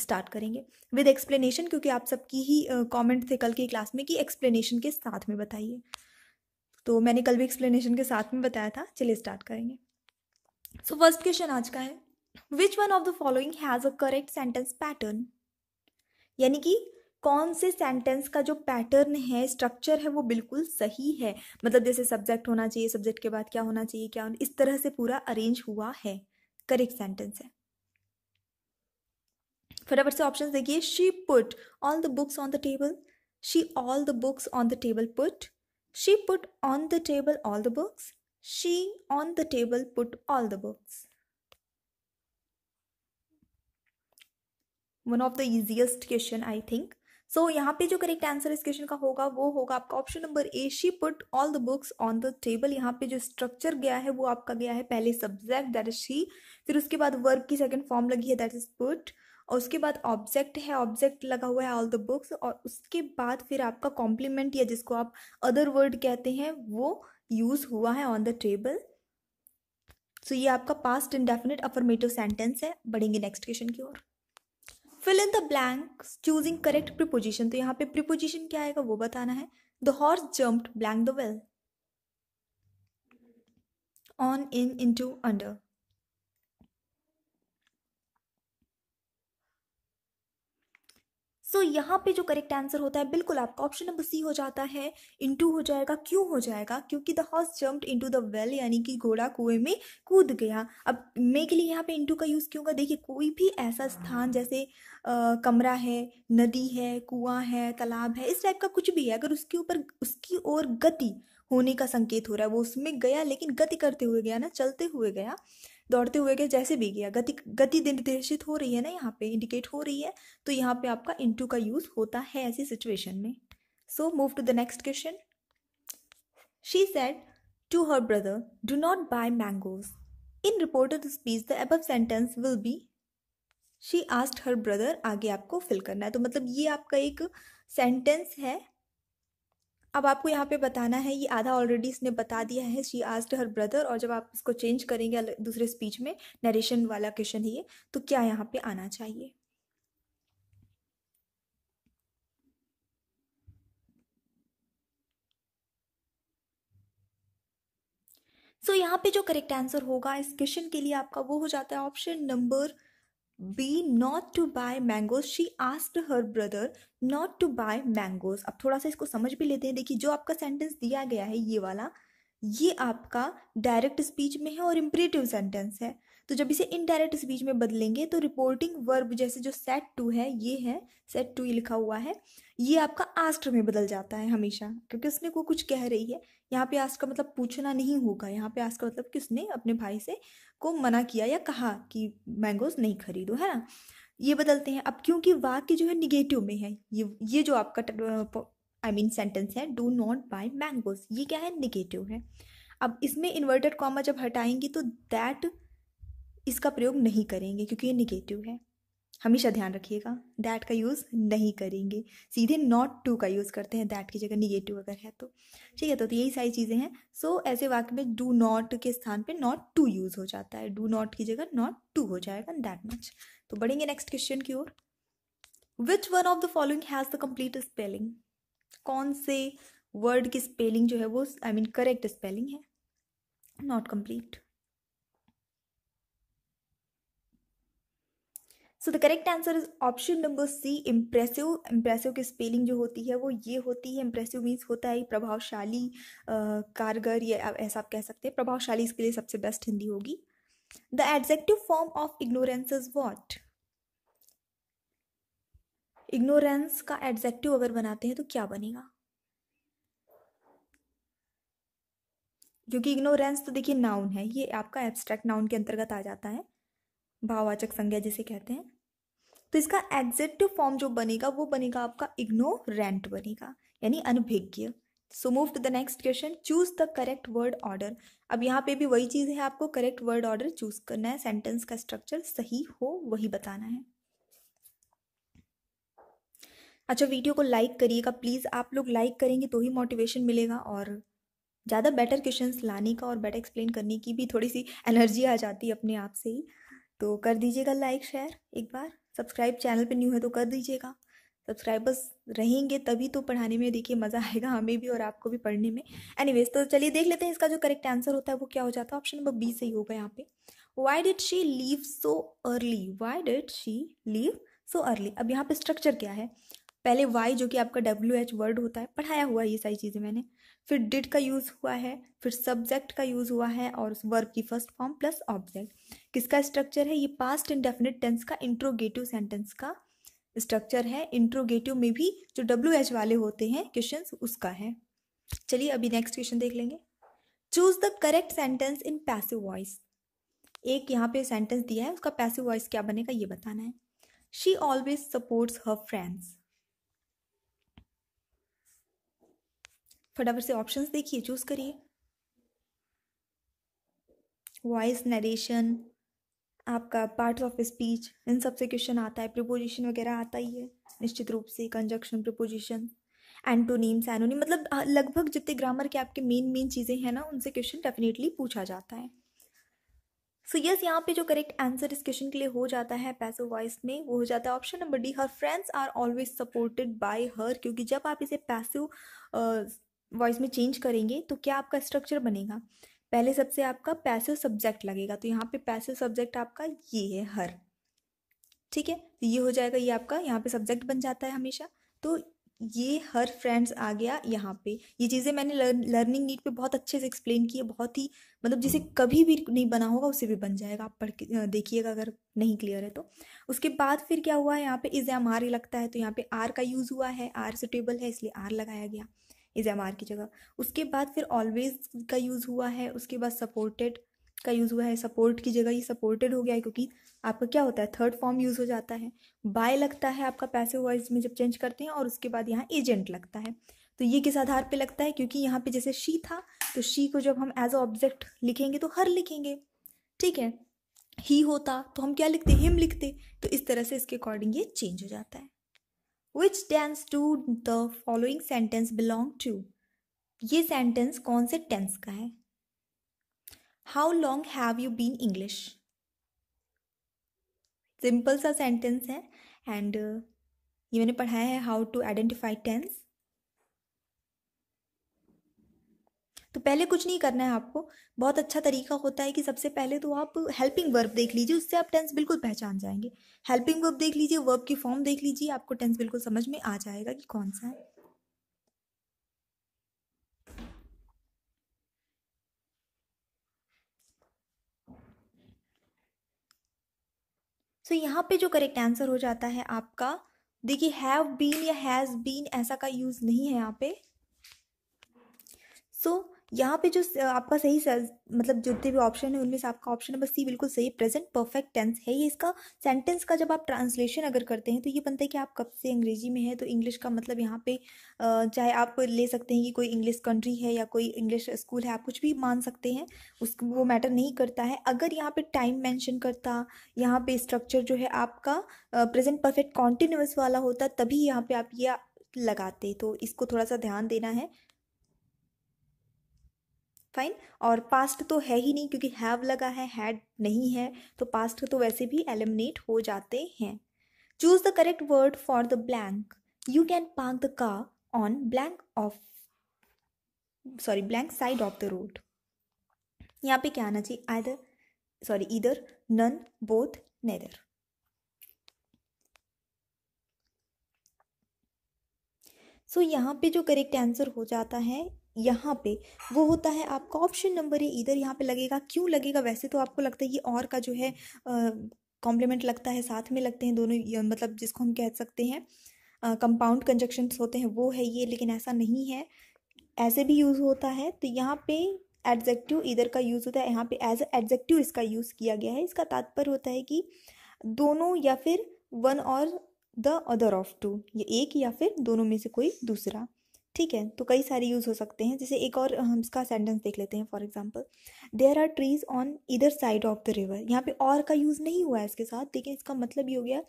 Start करेंगे with explanation क्योंकि आप सबकी ही कमेंट थे कल की क्लास में कि एक्सप्लेनेशन के साथ में बताइए तो मैंने कल भी एक्सप्लेनेशन के साथ में बताया था चलिए स्टार्ट करेंगे सो फर्स्ट क्वेश्चन आज का है which one of the following has a correct sentence pattern यानी कि कौन से सेंटेंस का जो पैटर्न है स्ट्रक्चर है वो बिल्कुल सही है मतलब जैसे सब्जेक्ट होना चाहिए सब्जेक्ट के बाद क्या होना चाहिए क्या होना इस तरह से पूरा अरेंज हुआ है करेक्ट सेंटेंस है फटाफट से ऑप्शन देखिए she put all the books on the table she all the books on the table put she put on the table all the books she on the table put all the books one of the easiest question I think so यहाँ पे जो correct answer इस question का होगा वो होगा आपका option number A she put all the books on the table यहाँ पे जो स्ट्रक्चर गया है वो आपका गया है पहले सब्जेक्ट दैट इज शी फिर उसके बाद वर्ब की सेकंड फॉर्म लगी है दैट इज पुट और उसके बाद ऑब्जेक्ट है ऑब्जेक्ट लगा हुआ है ऑल द बुक्स और उसके बाद फिर आपका कॉम्प्लीमेंट या जिसको आप अदर वर्ड कहते हैं वो यूज़ हुआ है ऑन द टेबल सो ये आपका पास्ट इंडेफिनिट अफर्मेटिव सेंटेंस है बढ़ेंगे नेक्स्ट क्वेश्चन की ओर fill in the blank choosing correct preposition तो यहाँ पे प्रिपोजिशन क्या आएगा वो बताना है the horse jumped blank the well on in into under so so, यहाँ पे जो करेक्ट आंसर होता है बिल्कुल आपका ऑप्शन नंबर सी हो जाता है इंटू हो जाएगा क्यों हो जाएगा क्योंकि the horse jumped into the well यानी कि घोड़ा कुएं में कूद गया अब मे के लिए यहाँ पे इंटू का यूज़ क्यों होगा देखिए कोई भी ऐसा स्थान जैसे आ, कमरा है नदी है कुआं है तालाब है इस टाइप का कुछ भी है अगर उसके ऊपर उसकी ओर गति होने का संकेत हो रहा है वो उसमें गया लेकिन गति करते हुए गया ना चलते हुए गया दौड़ते हुए के जैसे भी गया गति गति निर्देशित हो रही है ना यहाँ पे इंडिकेट हो रही है तो यहाँ पे आपका इंटू का यूज होता है ऐसी सिचुएशन में so move to the next question she said to her brother do not buy mangoes in the speech the above sentence will be she asked her brother आगे आपको फिल करना है तो मतलब ये आपका एक सेंटेंस है अब आपको यहाँ पे बताना है ये आधा ऑलरेडी इसने बता दिया है शी आस्ट हर ब्रदर और जब आप इसको चेंज करेंगे दूसरे स्पीच में नरेशन वाला क्वेश्चन है ये तो क्या यहाँ पे आना चाहिए सो so, यहाँ पे जो करेक्ट आंसर होगा इस क्वेश्चन के लिए आपका वो हो जाता है option number B not to buy mangoes she asked her brother not to buy mangoes अब थोड़ा सा इसको समझ भी लेते हैं देखिए जो आपका सेंटेंस दिया गया है ये वाला ये आपका डायरेक्ट स्पीच में है और इम्परेटिव सेंटेंस है तो जब इसे इनडायरेक्ट स्पीच में बदलेंगे तो रिपोर्टिंग वर्ब जैसे जो सेट टू है ये है सेट टू लिखा हुआ है ये आपका आस्ट में बदल जाता है हमेशा क्योंकि उसमें को कुछ कह रही है यहाँ पे आज का मतलब पूछना नहीं होगा यहाँ पे आज का मतलब कि उसने अपने भाई से को मना किया या कहा कि मैंगोज नहीं खरीदो है ना ये बदलते हैं अब क्योंकि वाक्य जो है निगेटिव में है ये ये जो आपका आई मीन सेंटेंस है डू नॉट बाय मैंगोज ये क्या है निगेटिव है अब इसमें इन्वर्टेड कॉमा जब हटाएंगे तो दैट इसका प्रयोग नहीं करेंगे क्योंकि ये निगेटिव है हमेशा ध्यान रखिएगा दैट का यूज़ नहीं करेंगे सीधे नॉट टू का यूज़ करते हैं दैट की जगह निगेटिव अगर है तो ठीक है तो, तो यही सारी चीज़ें हैं सो so, ऐसे वाक्य में डू नॉट के स्थान पे नॉट टू यूज़ हो जाता है डू नॉट की जगह नॉट टू हो जाएगा दैट मच तो बढ़ेंगे नेक्स्ट क्वेश्चन की ओर which one of the following has the complete spelling कौन से वर्ड की स्पेलिंग जो है वो आई मीन करेक्ट स्पेलिंग है not complete so the correct answer is option number C impressive impressive की स्पेलिंग जो होती है वो ये होती है इम्प्रेसिव मीन्स होता है प्रभावशाली कारगर या ऐसा आप कह सकते हैं प्रभावशाली इसके लिए सबसे बेस्ट हिंदी होगी the adjective form of ignorance is what ignorance का एडजेक्टिव अगर बनाते हैं तो क्या बनेगा क्योंकि इग्नोरेंस तो देखिए नाउन है ये आपका एब्स्ट्रैक्ट नाउन के अंतर्गत आ जाता है भाववाचक संज्ञा जिसे कहते हैं तो इसका एग्जेक्टिव फॉर्म जो बनेगा वो बनेगा आपका इग्नोरेंट बनेगा यानी अनभिज्ञ so move to the next question choose the correct word order अब यहाँ पे भी वही चीज़ है आपको करेक्ट वर्ड ऑर्डर चूज करना है सेंटेंस का स्ट्रक्चर सही हो वही बताना है अच्छा वीडियो को लाइक करिएगा प्लीज़ आप लोग लाइक करेंगे तो ही मोटिवेशन मिलेगा और ज़्यादा बेटर क्वेश्चंस लाने का और बेटर एक्सप्लेन करने की भी थोड़ी सी एनर्जी आ जाती है अपने आप से ही तो कर दीजिएगा लाइक शेयर एक बार सब्सक्राइब चैनल पे न्यू है तो कर दीजिएगा सब्सक्राइबर्स रहेंगे तभी तो पढ़ाने में देखिए मज़ा आएगा हमें भी और आपको भी पढ़ने में एनीवेज तो चलिए देख लेते हैं इसका जो करेक्ट आंसर होता है वो क्या हो जाता है ऑप्शन नंबर बी सही होगा यहाँ पे why did she leave so early why did she leave so early अब यहाँ पे स्ट्रक्चर क्या है पहले वाई जो कि आपका डब्ल्यू एच वर्ड होता है पढ़ाया हुआ ये सारी चीज़ें मैंने फिर डिड का यूज़ हुआ है फिर सब्जेक्ट का यूज़ हुआ है और वर्ब की फर्स्ट फॉर्म प्लस ऑब्जेक्ट किसका स्ट्रक्चर है ये पास्ट इंडेफिनिट टेंस का इंट्रोगेटिव सेंटेंस का स्ट्रक्चर है इंट्रोगेटिव में भी जो डब्ल्यू एच वाले होते हैं क्वेश्चन उसका है चलिए अभी नेक्स्ट क्वेश्चन देख लेंगे choose the correct sentence in passive voice एक यहाँ पे सेंटेंस दिया है उसका पैसिव वॉइस क्या बनेगा ये बताना है she always supports her friends फटाफट से ऑप्शन देखिए चूज करिए वॉइस नरेशन आपका पार्ट ऑफ स्पीच इन सब से क्वेश्चन आता है प्रिपोजिशन वगैरह आता ही है निश्चित रूप से कंजक्शन प्रिपोजिशन एंटोनीम्स एनोनी मतलब लगभग जितने ग्रामर के आपके मेन मेन चीज़ें हैं ना उनसे क्वेश्चन डेफिनेटली पूछा जाता है सो so, यस yes, यहाँ पे जो करेक्ट आंसर इस क्वेश्चन के लिए हो जाता है पैसो वॉइस में वो हो जाता है option number D her friends are always supported by her क्योंकि जब आप इसे पैसो वॉइस में चेंज करेंगे तो क्या आपका स्ट्रक्चर बनेगा पहले सबसे आपका पैसिव सब्जेक्ट लगेगा तो यहाँ पे पैसिव सब्जेक्ट आपका ये है हर ठीक है तो ये हो जाएगा ये आपका यहाँ पे सब्जेक्ट बन जाता है हमेशा तो ये हर फ्रेंड्स आ गया यहाँ पे ये चीज़ें मैंने लर्निंग नीट पे बहुत अच्छे से एक्सप्लेन की है बहुत ही मतलब जिसे कभी भी नहीं बना होगा उसे भी बन जाएगा आप पढ़ के देखिएगा अगर नहीं क्लियर है तो उसके बाद फिर क्या हुआ है यहाँ पे इज एम आर लगता है तो यहाँ पे आर का यूज़ हुआ है आर सुटेबल है इसलिए आर लगाया गया इज एम आर की जगह उसके बाद फिर ऑलवेज का यूज़ हुआ है उसके बाद सपोर्टेड का यूज़ हुआ है सपोर्ट की जगह ही सपोर्टेड हो गया है क्योंकि आपका क्या होता है थर्ड फॉर्म यूज़ हो जाता है बाय लगता है आपका पैसे वाइज में जब चेंज करते हैं और उसके बाद यहाँ एजेंट लगता है तो ये किस आधार पे लगता है क्योंकि यहाँ पे जैसे शी था तो शी को जब हम एज अ ऑब्जेक्ट लिखेंगे तो हर लिखेंगे ठीक है ही होता तो हम क्या लिखते हिम लिखते तो इस तरह से इसके अकॉर्डिंग ये चेंज हो जाता है which tense to the following sentence belong to ये सेंटेंस कौन से टेंस का है how long have you been English simple सा सेंटेंस है एंड uh, ये मैंने पढ़ाया है हाउ टू आइडेंटिफाई टेंस तो पहले कुछ नहीं करना है आपको बहुत अच्छा तरीका होता है कि सबसे पहले तो आप हेल्पिंग वर्ब देख लीजिए उससे आप टेंस बिल्कुल पहचान जाएंगे हेल्पिंग वर्ब देख लीजिए वर्ब की फॉर्म देख लीजिए आपको टेंस बिल्कुल समझ में आ जाएगा कि कौन सा है तो so, यहाँ पे जो करेक्ट आंसर हो जाता है आपका देखिए हैव बीन या हैज़ बीन ऐसा का यूज़ नहीं है यहाँ पे सो so, यहाँ पे जो आपका सही मतलब जितने भी ऑप्शन है उनमें से आपका ऑप्शन नंबर सी बिल्कुल सही प्रेजेंट परफेक्ट टेंस है ये इसका सेंटेंस का जब आप ट्रांसलेशन अगर करते हैं तो ये बनता है कि आप कब से अंग्रेजी में है तो इंग्लिश का मतलब यहाँ पे चाहे आप ले सकते हैं कि कोई इंग्लिश कंट्री है या कोई इंग्लिश स्कूल है आप कुछ भी मान सकते हैं उस वो मैटर नहीं करता है अगर यहाँ पर टाइम मैंशन करता यहाँ पर स्ट्रक्चर जो है आपका प्रेजेंट परफेक्ट कॉन्टिन्यूस वाला होता तभी यहाँ पर आप ये लगाते तो इसको थोड़ा सा ध्यान देना है फाइन और पास्ट तो है ही नहीं क्योंकि हैव लगा है हैड नहीं है तो पास्ट तो वैसे भी एलिमिनेट हो जाते हैं choose the correct word for the blank you can park the car on blank of sorry blank side of the road यहाँ पे क्या आना चाहिए other sorry either none both neither so so, यहाँ पे जो करेक्ट आंसर हो जाता है यहाँ पे वो होता है आपका ऑप्शन नंबर है इधर यहाँ पे लगेगा क्यों लगेगा वैसे तो आपको लगता है ये और का जो है कॉम्प्लीमेंट लगता है साथ में लगते हैं दोनों मतलब जिसको हम कह सकते हैं कंपाउंड कंजक्शंस होते हैं वो है ये लेकिन ऐसा नहीं है ऐसे भी यूज़ होता है तो यहाँ पे एडजेक्टिव इधर का यूज़ होता है यहाँ पे एज एडजेक्टिव इसका यूज़ किया गया है इसका तात्पर्य होता है कि दोनों या फिर वन और द अदर ऑफ टू ये एक या फिर दोनों में से कोई दूसरा ठीक है तो कई सारे यूज़ हो सकते हैं जैसे एक और हम इसका सेंटेंस देख लेते हैं for example there are trees on either side of the river यहाँ पे और का यूज़ नहीं हुआ है इसके साथ लेकिन इसका मतलब ये हो गया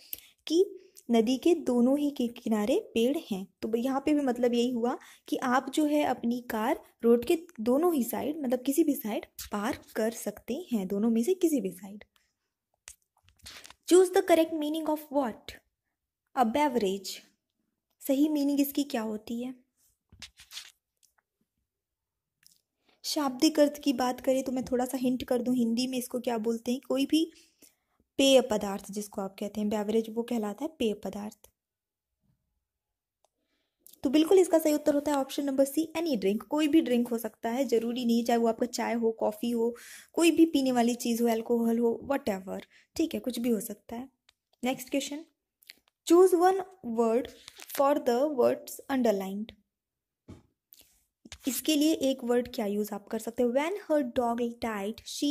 कि नदी के दोनों ही के किनारे पेड़ हैं तो यहाँ पे भी मतलब यही हुआ कि आप जो है अपनी कार रोड के दोनों ही साइड मतलब किसी भी साइड पार्क कर सकते हैं दोनों में से किसी भी side choose the correct meaning of what a beverage सही मीनिंग इसकी क्या होती है शाब्दिक अर्थ की बात करें तो मैं थोड़ा सा हिंट कर दूं हिंदी में इसको क्या बोलते हैं कोई भी पेय पदार्थ जिसको आप कहते हैं बेवरेज वो कहलाता है पेय पदार्थ तो बिल्कुल इसका सही उत्तर होता है option number C any drink कोई भी ड्रिंक हो सकता है जरूरी नहीं चाहे वो आपका चाय हो कॉफ़ी हो कोई भी पीने वाली चीज़ हो एल्कोहल हो वट ठीक है कुछ भी हो सकता है next question choose one word for the words underlined इसके लिए एक वर्ड क्या यूज़ आप कर सकते हैं when her dog died she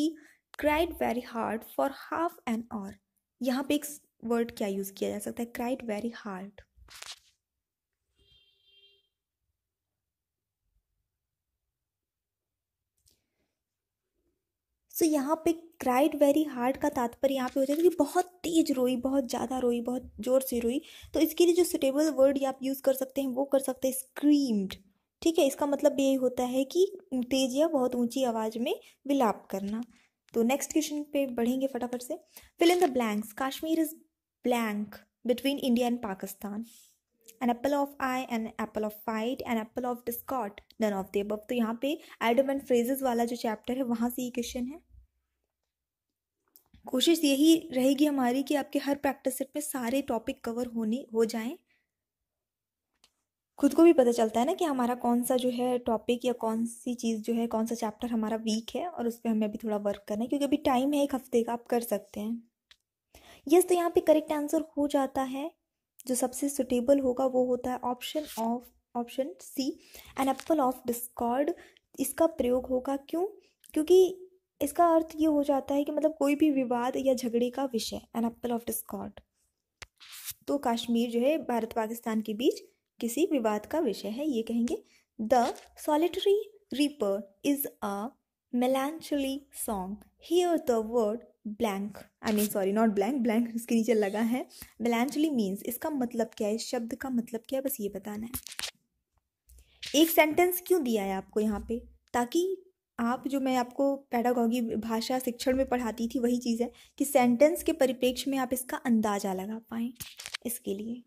cried very hard for half an hour यहाँ पे एक वर्ड क्या यूज़ किया जा सकता है cried very hard so so, यहाँ पे क्राइड वेरी हार्ड का तात्पर्य यहाँ पे होता है कि बहुत तेज रोई बहुत ज़्यादा रोई बहुत ज़ोर से रोई तो इसके लिए जो सुटेबल वर्ड आप यूज़ कर सकते हैं वो कर सकते हैं स्क्रीम्ड ठीक है इसका मतलब यही होता है कि तेज या बहुत ऊंची आवाज़ में विलाप करना तो नेक्स्ट क्वेश्चन पे बढ़ेंगे फटाफट से fill in the blanks Kashmir is blank between India and Pakistan an apple of eye an apple of fight an apple of discord none of the above तो यहाँ पे एडम एंड फ्रेजेस वाला जो चैप्टर है वहां से ये क्वेश्चन है कोशिश यही रहेगी हमारी कि आपके हर प्रैक्टिस सेट में सारे टॉपिक कवर होने हो जाएं खुद को भी पता चलता है ना कि हमारा कौन सा जो है टॉपिक या कौन सी चीज़ जो है कौन सा चैप्टर हमारा वीक है और उस पर हमें अभी थोड़ा वर्क करना है क्योंकि अभी टाइम है एक हफ्ते का आप कर सकते हैं यस तो यहाँ पे करेक्ट आंसर हो जाता है जो सबसे सुटेबल होगा वो होता है option of option C an apple of discord इसका प्रयोग होगा क्यों क्योंकि इसका अर्थ ये हो जाता है कि मतलब कोई भी विवाद या झगड़े का विषय एन एप्पल ऑफ डिस्कॉर्ड तो कश्मीर जो है भारत पाकिस्तान के बीच किसी विवाद का विषय है ये कहेंगे the solitary reaper is a melancholy song here the word blank I mean sorry not blank blank उसके नीचे लगा है मेलानचली मीन्स इसका मतलब क्या है इस शब्द का मतलब क्या है बस ये बताना है एक सेंटेंस क्यों दिया है आपको यहाँ पे ताकि आप जो मैं आपको पैडागॉगी भाषा शिक्षण में पढ़ाती थी वही चीज़ है कि सेंटेंस के परिप्रेक्ष्य में आप इसका अंदाज़ा लगा पाएँ इसके लिए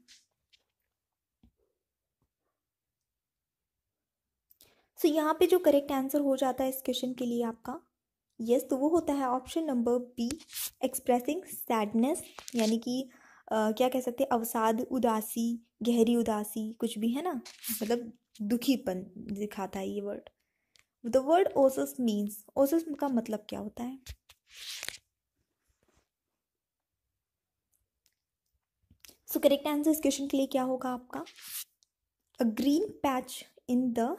सो so, यहाँ पे जो करेक्ट आंसर हो जाता है इस क्वेश्चन के लिए आपका यस yes, तो वो होता है option number B expressing sadness यानी कि क्या कह सकते हैं अवसाद उदासी गहरी उदासी कुछ भी है ना मतलब दुखीपन दिखाता है ये word the word oasis means oasis का मतलब क्या होता है सो करेक्ट आंसर इस क्वेश्चन के लिए क्या होगा आपका a green patch in the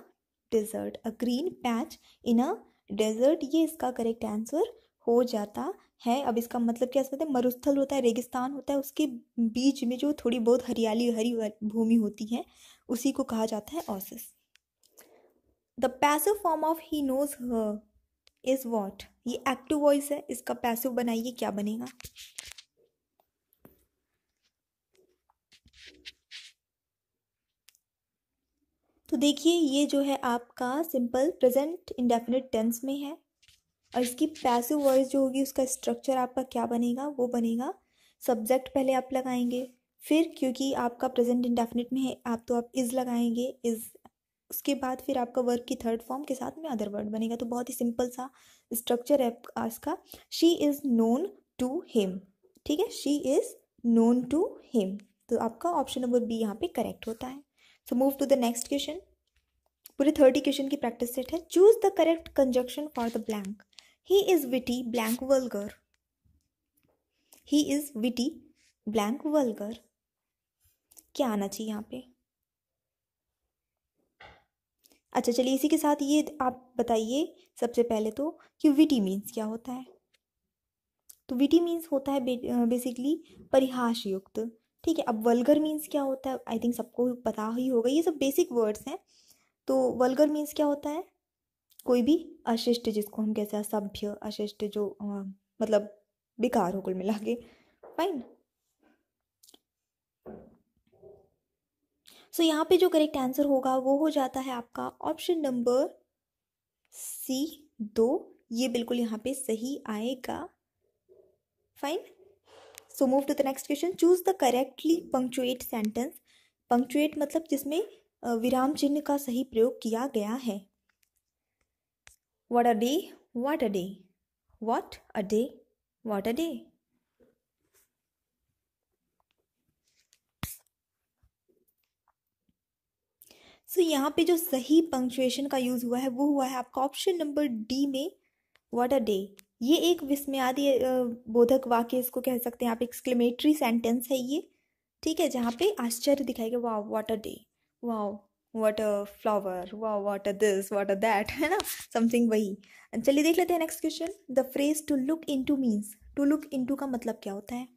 desert a green patch in a desert ये इसका करेक्ट आंसर हो जाता है अब इसका मतलब क्या समझते हैं मरुस्थल होता है रेगिस्तान होता है उसके बीच में जो थोड़ी बहुत हरियाली हरी भूमि होती है उसी को कहा जाता है oasis the passive form of he knows is what ये एक्टिव वॉइस है इसका पैसिव बनाइए क्या बनेगा तो देखिए ये जो है आपका सिंपल प्रेजेंट इंडेफिनिट टेंस में है और इसकी पैसिव वॉइस जो होगी उसका स्ट्रक्चर आपका क्या बनेगा वो बनेगा सब्जेक्ट पहले आप लगाएंगे फिर क्योंकि आपका प्रेजेंट इंडेफिनिट में है आप तो आप इज़ लगाएंगे इज़ उसके बाद फिर आपका वर्क की थर्ड फॉर्म के साथ में अदर वर्ड बनेगा तो बहुत ही सिंपल सा स्ट्रक्चर है आज का she is known to him ठीक है she is known to him तो आपका ऑप्शन नंबर बी यहाँ पे करेक्ट होता है so move to the next question पूरे थर्टी क्वेश्चन की प्रैक्टिस सेट है choose the correct conjunction for the blank he is witty blank vulgar he is witty blank vulgar क्या आना चाहिए यहाँ पे अच्छा चलिए इसी के साथ ये आप बताइए सबसे पहले तो कि विटी मीन्स क्या होता है तो विटी मीन्स होता है बेसिकली परिहास युक्त ठीक है अब वल्गर मीन्स क्या होता है आई थिंक सबको पता ही होगा ये सब बेसिक वर्ड्स हैं तो वल्गर मीन्स क्या होता है कोई भी अशिष्ट जिसको हम कहते हैं सभ्य अशिष्ट जो आ, मतलब बेकार हो कुल मिला के फाइन सो so, यहाँ पे जो करेक्ट आंसर होगा वो हो जाता है आपका ऑप्शन नंबर सी दो ये बिल्कुल यहाँ पे सही आएगा fine so move to the next question choose the correctly punctuate sentence punctuate मतलब जिसमें विराम चिन्ह का सही प्रयोग किया गया है what a day what a day what a day what a day so यहाँ पे जो सही पंक्चुएशन का यूज़ हुआ है वो हुआ है आपका ऑप्शन नंबर डी में वॉट अ डे ये एक विस्मयादी बोधक वाक्य इसको कह सकते हैं आप एक्सक्लेमेटरी सेंटेंस है ये ठीक है जहाँ पे आश्चर्य दिखाई दिखाएगा वाह वॉट अ डे वाह वॉट अ फ्लावर वाह what a this what a that है ना समथिंग वही चलिए देख लेते हैं next question the phrase to look into means to look into का मतलब क्या होता है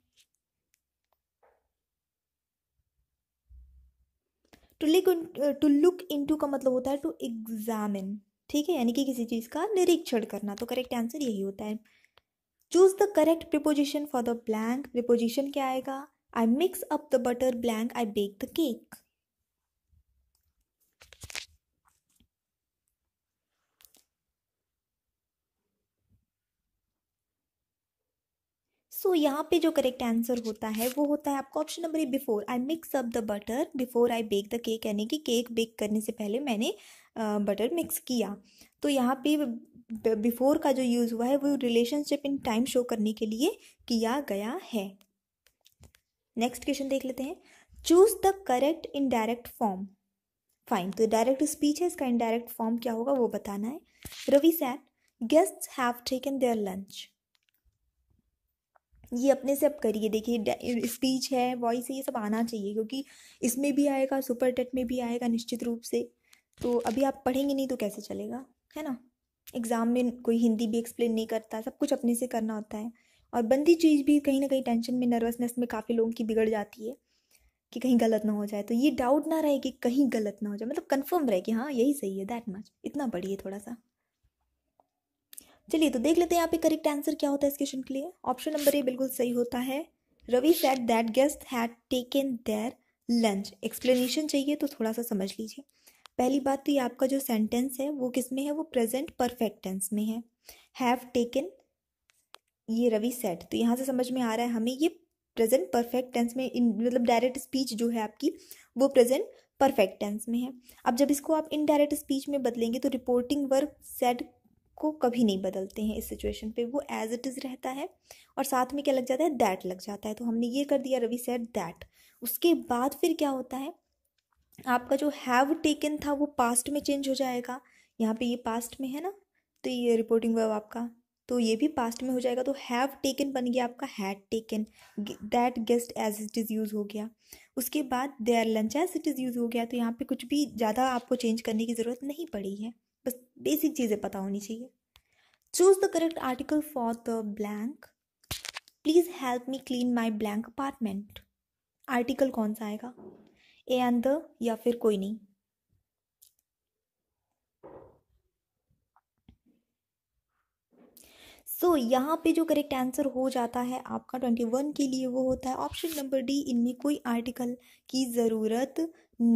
to look to look into का मतलब होता है टू एग्जामिन ठीक है यानी कि किसी चीज़ का निरीक्षण करना तो करेक्ट आंसर यही होता है choose the correct preposition for the blank preposition क्या आएगा I mix up the butter blank I bake the cake so so, यहाँ पे जो करेक्ट आंसर होता है वो होता है आपका option number A before I mix up the butter before I bake the cake यानी कि केक बेक करने से पहले मैंने बटर मिक्स किया तो यहाँ पे बिफोर का जो यूज़ हुआ है वो रिलेशनशिप इन टाइम शो करने के लिए किया गया है नेक्स्ट क्वेश्चन देख लेते हैं choose the correct indirect form fine तो डायरेक्ट स्पीच है इसका इनडायरेक्ट फॉर्म क्या होगा वो बताना है Ravi said guest have taken their lunch ये अपने से अब करिए देखिए स्पीच है वॉइस है ये सब आना चाहिए क्योंकि इसमें भी आएगा सुपर टेट में भी आएगा निश्चित रूप से तो अभी आप पढ़ेंगे नहीं तो कैसे चलेगा है ना एग्ज़ाम में कोई हिंदी भी एक्सप्लेन नहीं करता सब कुछ अपने से करना होता है और बंदी चीज़ भी कहीं ना कहीं टेंशन में नर्वसनेस में काफ़ी लोगों की बिगड़ जाती है कि कहीं गलत ना हो जाए तो ये डाउट ना रहे कि कहीं गलत ना हो जाए मतलब कंफर्म रहे कि हाँ यही सही है दैट मच इतना पढ़िए थोड़ा सा चलिए तो देख लेते हैं यहाँ पे करेक्ट आंसर क्या होता है इस क्वेश्चन के लिए ऑप्शन नंबर ए बिल्कुल सही होता है Ravi said that guest had taken their lunch explanation चाहिए तो थोड़ा सा समझ लीजिए पहली बात तो ये आपका जो सेंटेंस है वो किस में है वो प्रेजेंट परफेक्ट टेंस में है हैव टेकन ये रवि सेट तो यहाँ से समझ में आ रहा है हमें ये प्रेजेंट परफेक्ट टेंस में मतलब डायरेक्ट स्पीच जो है आपकी वो प्रेजेंट परफेक्ट टेंस में है अब जब इसको आप इनडायरेक्ट स्पीच में बदलेंगे तो रिपोर्टिंग वर्क सेट को कभी नहीं बदलते हैं इस सिचुएशन पे वो एज इट इज़ रहता है और साथ में क्या लग जाता है दैट लग जाता है तो हमने ये कर दिया रवि सेट दैट उसके बाद फिर क्या होता है आपका जो हैव टेकन था वो पास्ट में चेंज हो जाएगा यहाँ पे ये पास्ट में है ना तो ये रिपोर्टिंग वर्ब आपका तो ये भी पास्ट में हो जाएगा तो हैव टेकन बन गया आपका had taken that guest as it is use हो गया उसके बाद their lunch as it is use हो गया तो यहाँ पे कुछ भी ज़्यादा आपको चेंज करने की ज़रूरत नहीं पड़ी है बस बेसिक चीज़ें पता होनी चाहिए choose the correct article for the blank please help me clean my blank apartment article कौन सा आएगा ए एंड द या फिर कोई नहीं सो so, यहाँ पे जो करेक्ट आंसर हो जाता है आपका ट्वेंटी वन के लिए वो होता है ऑप्शन नंबर डी इनमें कोई आर्टिकल की ज़रूरत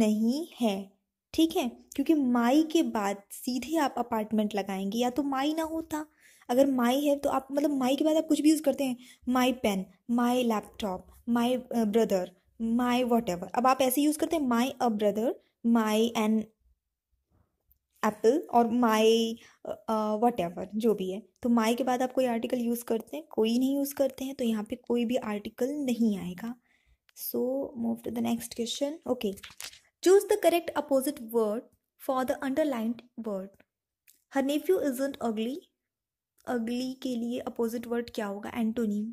नहीं है ठीक है क्योंकि माई के बाद सीधे आप अपार्टमेंट लगाएंगे या तो माई ना होता अगर माई है तो आप मतलब माई के बाद आप कुछ भी यूज़ करते हैं my pen my laptop my brother my whatever अब आप ऐसे यूज़ करते हैं my a brother my an apple और माई वट एवर जो भी है तो माई के बाद आप कोई आर्टिकल यूज़ करते हैं कोई नहीं यूज़ करते हैं तो यहाँ पे कोई भी आर्टिकल नहीं आएगा so move to the next question okay Choose the correct opposite word for the underlined word. Her nephew isn't ugly. Ugly के लिए opposite word क्या होगा एंटोनिम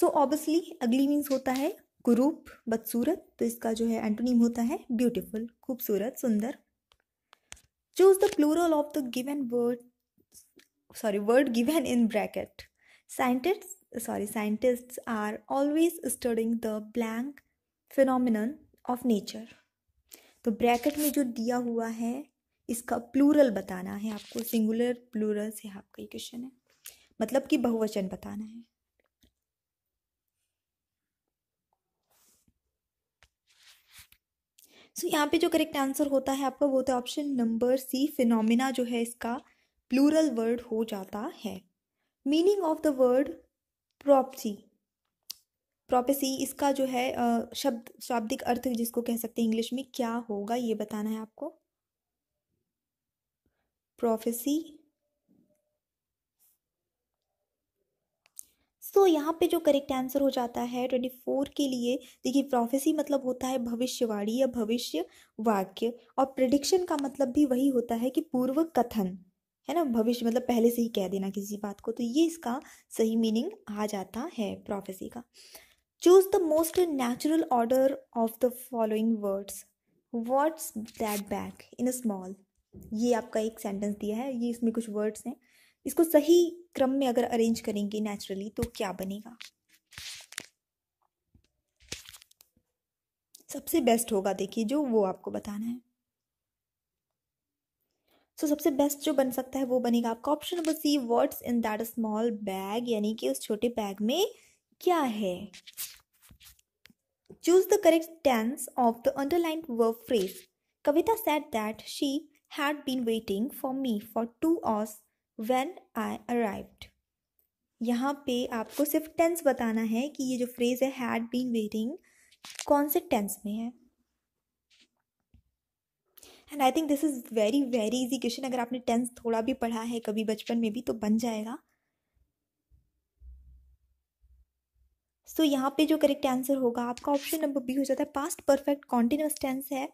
सो ऑब्वियसली अगली मीन्स होता है कुरूप बदसूरत तो इसका जो है एंटोनिम होता है ब्यूटीफुल खूबसूरत सुंदर choose the plural of the given word sorry word given in bracket scientist sorry scientist are always studying the blank phenomenon of nature तो ब्रैकेट में जो दिया हुआ है इसका प्लूरल बताना है आपको सिंगुलर प्लूरल से आपका ये क्वेश्चन है मतलब कि बहुवचन बताना है सो so, यहाँ पे जो करेक्ट आंसर होता है आपका वो होता है ऑप्शन नंबर सी फिनोमिना जो है इसका प्लूरल वर्ड हो जाता है meaning of the word prophecy prophecy इसका जो है शब्द शाब्दिक अर्थ जिसको कह सकते हैं इंग्लिश में क्या होगा ये बताना है आपको प्रोफेसी सो so, यहाँ पे जो करेक्ट आंसर हो जाता है ट्वेंटी फोर के लिए देखिए प्रोफेसी मतलब होता है भविष्यवाणी या भविष्य वाक्य और प्रडिक्शन का मतलब भी वही होता है कि पूर्व कथन है ना भविष्य मतलब पहले से ही कह देना किसी बात को तो ये इसका सही मीनिंग आ जाता है प्रोफेसी का Choose the most natural order of the following words. What's that bag in a small? ये आपका एक सेंटेंस दिया है ये इसमें कुछ वर्ड्स हैं इसको सही क्रम में अगर अरेंज करेंगे नेचुरली तो क्या बनेगा सबसे बेस्ट होगा देखिए जो वो आपको बताना है सो so, सबसे बेस्ट जो बन सकता है वो बनेगा आपका option number C words in that small bag यानी कि उस छोटे बैग में क्या है Choose the correct tense of the underlined verb phrase. Kavita said that she had been waiting for me for two hours when I arrived. यहाँ पे आपको सिर्फ टेंस बताना है कि ये जो फ्रेज है हैड बीन वेटिंग कौन से टेंस में है and I think this is very very easy question अगर आपने टेंस थोड़ा भी पढ़ा है कभी बचपन में भी तो बन जाएगा सो so, यहाँ पे जो करेक्ट आंसर होगा आपका ऑप्शन नंबर बी हो जाता है पास्ट परफेक्ट कॉन्टिन्यूस टेंस है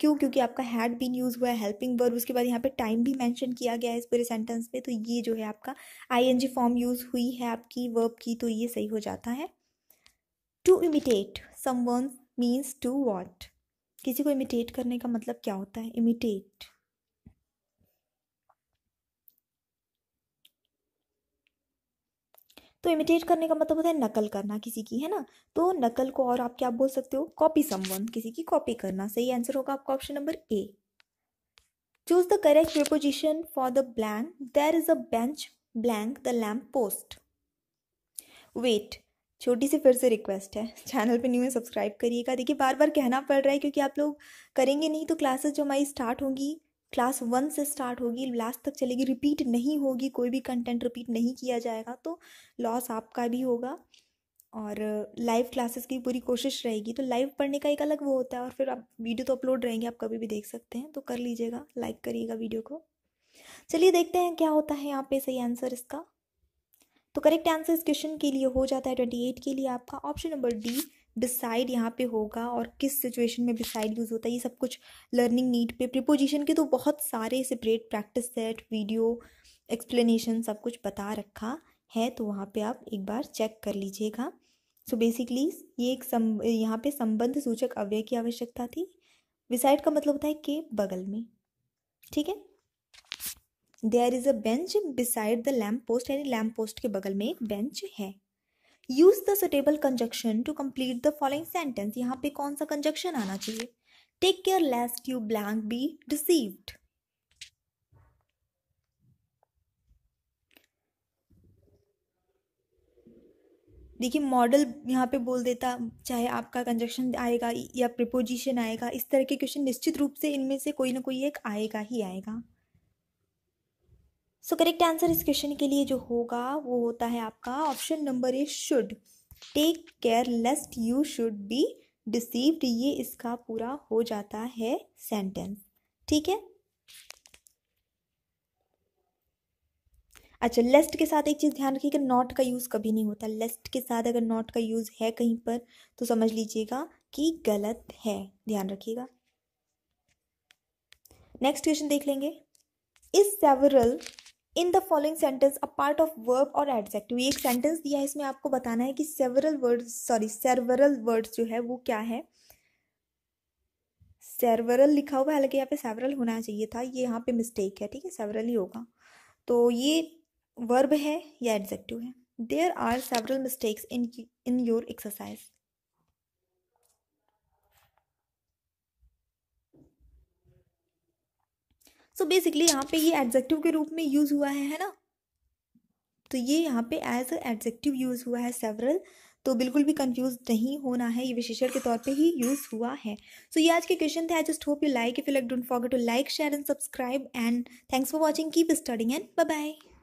क्यों क्योंकि आपका हैड बीन यूज़ हुआ है हेल्पिंग वर्ब उसके बाद यहाँ पे टाइम भी मेंशन किया गया है इस पूरे सेंटेंस में तो ये जो है आपका आईएनजी फॉर्म यूज़ हुई है आपकी वर्ब की तो ये सही हो जाता है to imitate someone means to what किसी को इमिटेट करने का मतलब क्या होता है इमिटेट तो इमिटेट करने का मतलब होता है नकल करना किसी की है ना तो नकल को और आप क्या बोल सकते हो कॉपी समवन किसी की कॉपी करना सही आंसर होगा आपका option number A choose the correct preposition for the blank there is a bench blank the lamp post wait छोटी सी फिर से रिक्वेस्ट है चैनल पे न्यू है सब्सक्राइब करिएगा देखिए बार बार कहना पड़ रहा है क्योंकि आप लोग करेंगे नहीं तो क्लासेस जो हमारी स्टार्ट होंगी क्लास वन से स्टार्ट होगी लास्ट तक चलेगी रिपीट नहीं होगी कोई भी कंटेंट रिपीट नहीं किया जाएगा तो लॉस आपका भी होगा और लाइव क्लासेस की पूरी कोशिश रहेगी तो लाइव पढ़ने का एक अलग वो होता है और फिर आप वीडियो तो अपलोड रहेंगे आप कभी भी देख सकते हैं तो कर लीजिएगा लाइक करिएगा वीडियो को चलिए देखते हैं क्या होता है यहाँ पे सही आंसर इसका तो करेक्ट आंसर इस क्वेश्चन के लिए हो जाता है ट्वेंटी एट के लिए आपका ऑप्शन नंबर डी डिसाइड यहाँ पे होगा और किस सिचुएशन में डिसाइड यूज़ होता है ये सब कुछ लर्निंग नीड पे प्रिपोजिशन के तो बहुत सारे separate practice set video explanation सब कुछ बता रखा है तो वहाँ पे आप एक बार चेक कर लीजिएगा सो बेसिकली ये एक सम यहाँ पे संबंध सूचक अव्यय की आवश्यकता थी विसाइड का मतलब होता है के बगल में ठीक है there is a bench beside the lamp post यानी लैम्प पोस्ट के बगल में एक बेंच है use the suitable conjunction to complete the following sentence यहाँ पे कौन सा कंजक्शन आना चाहिए take care lest you blank be deceived देखिए मॉडल यहाँ पे बोल देता चाहे आपका कंजक्शन आएगा या प्रिपोजिशन आएगा इस तरह के क्वेश्चन निश्चित रूप से इनमें से कोई ना कोई एक आएगा ही आएगा सो करेक्ट आंसर इस क्वेश्चन के लिए जो होगा वो होता है आपका option number A should take care lest you should be deceived ये इसका पूरा हो जाता है सेंटेंस ठीक है अच्छा लेस्ट के साथ एक चीज़ ध्यान रखिए कि नॉट का यूज़ कभी नहीं होता लेस्ट के साथ अगर नॉट का यूज़ है कहीं पर तो समझ लीजिएगा कि गलत है ध्यान रखिएगा नेक्स्ट क्वेश्चन देख लेंगे इस several in the following sentence a part of verb और एडजेक्टिव एक सेंटेंस दिया है इसमें आपको बताना है कि several words sorry several words जो है वो क्या है सेवरल लिखा हुआ है हालांकि यहाँ पे सेवरल होना चाहिए था ये यहाँ पे मिस्टेक है ठीक है सेवरल ही होगा तो ये वर्ब है या एडजेक्टिव है there are several mistakes in in your exercise so basically यहाँ पे ये एडजेक्टिव के रूप में यूज़ हुआ है है ना तो ये यहाँ पे एज एडजेक्टिव यूज़ हुआ है सेवरल तो बिल्कुल भी कंफ्यूज नहीं होना है ये विशेषण के तौर पे ही यूज़ हुआ है सो so, ये आज के क्वेश्चन थे I just hope you like if you like don't forget to like share and subscribe and thanks for watching keep studying and bye bye